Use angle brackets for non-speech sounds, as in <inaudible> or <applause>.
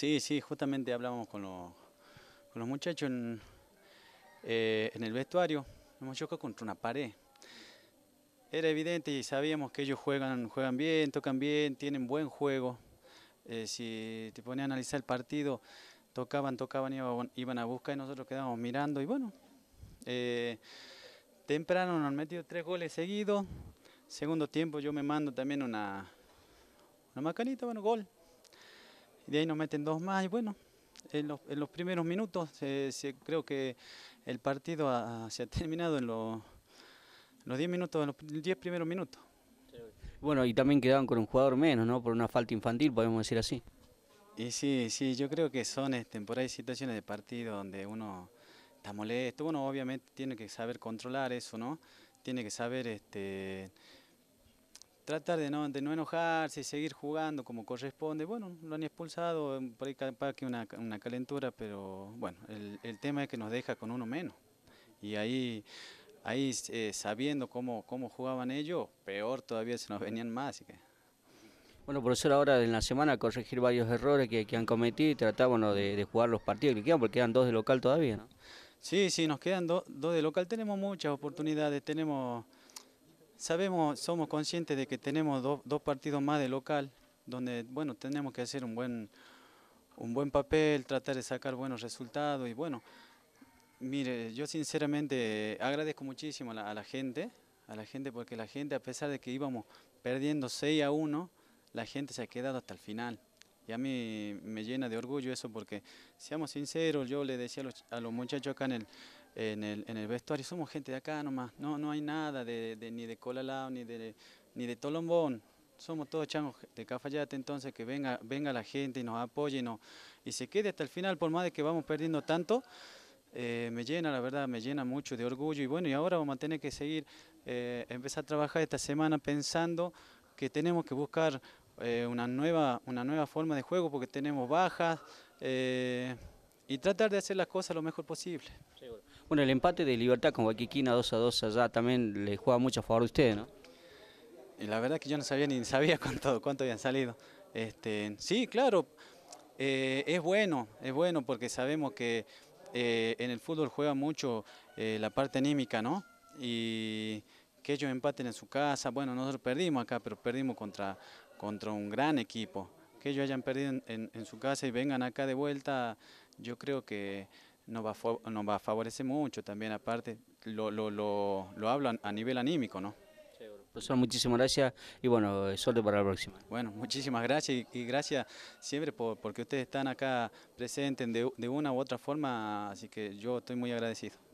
Sí, sí, justamente hablábamos con los, con los muchachos eh, en, el vestuario. Hemos chocado contra una pared. Era evidente y sabíamos que ellos juegan, juegan bien, tocan bien, tienen buen juego. Eh, si te ponía a analizar el partido, tocaban, tocaban, iban, iban a buscar y nosotros quedábamos mirando. Y bueno, eh, temprano nos han metido tres goles seguidos. Segundo tiempo yo me mando también una, una macanita, bueno, gol de ahí nos meten dos más y bueno, en los, primeros minutos creo que el partido se ha terminado en los, los 10 minutos, en los 10 primeros minutos. Bueno, y también quedaban con un jugador menos, ¿no? Por una falta infantil, podemos decir así. Y sí, sí, yo creo que son este, por ahí situaciones de partido donde uno está molesto. Bueno, obviamente tiene que saber controlar eso, ¿no? Tiene que saber este, tratar de no, de no enojarse, seguir jugando como corresponde. Bueno, lo han expulsado, em, para que una, calentura, pero bueno, el, tema es que nos deja con uno menos. Y ahí, ahí eh, sabiendo cómo, cómo jugaban ellos, peor todavía se nos venían más. Así que... Bueno, profesor, ahora en la semana corregir varios errores que, que han cometido y tratar de, jugar los partidos que quedan, porque quedan dos de local todavía, ¿no? Sí, sí, nos quedan dos de local. Tenemos muchas oportunidades, tenemos... Sabemos, somos conscientes de que tenemos dos partidos más de local, donde bueno, tenemos que hacer un buen, un buen papel, tratar de sacar buenos resultados y bueno, mire, yo sinceramente agradezco muchísimo a la, gente, a la gente porque la gente a pesar de que íbamos perdiendo 6 a 1, la gente se ha quedado hasta el final. Y a mí me llena de orgullo eso porque, seamos sinceros, yo le decía a los muchachos acá en el, en el, vestuario, somos gente de acá nomás, no, no hay nada de, ni de Colalao, ni de, ni de Tolombón, somos todos changos de Cafayate, entonces que venga, venga la gente y nos apoye y, no, y se quede hasta el final, por más de que vamos perdiendo tanto, eh, me llena, la verdad, me llena mucho de orgullo y bueno, y ahora vamos a tener que seguir, eh, empezar a trabajar esta semana pensando que tenemos que buscar eh, una, nueva, una nueva forma de juego porque tenemos bajas y tratar de hacer las cosas lo mejor posible. Bueno, el empate de Libertad con Guaquiquina 2 a 2 allá también le juega mucho a favor de ustedes, ¿no? Y la verdad es que yo no sabía ni sabía <laughs> cuánto, cuánto habían salido. Este, sí, claro, eh, es bueno, es bueno porque sabemos que eh, en el fútbol juega mucho eh, la parte anímica, ¿no? Y que ellos empaten en su casa, bueno, nosotros perdimos acá, pero perdimos contra, contra un gran equipo. Que ellos hayan perdido en su casa y vengan acá de vuelta, yo creo que nos va, va a favorecer mucho también, aparte, lo, lo, lo, lo hablo a, nivel anímico, ¿no? Profesor, muchísimas gracias y bueno, suerte para la próxima. Bueno, muchísimas gracias y, gracias siempre por, porque ustedes están acá presentes de una u otra forma, así que yo estoy muy agradecido.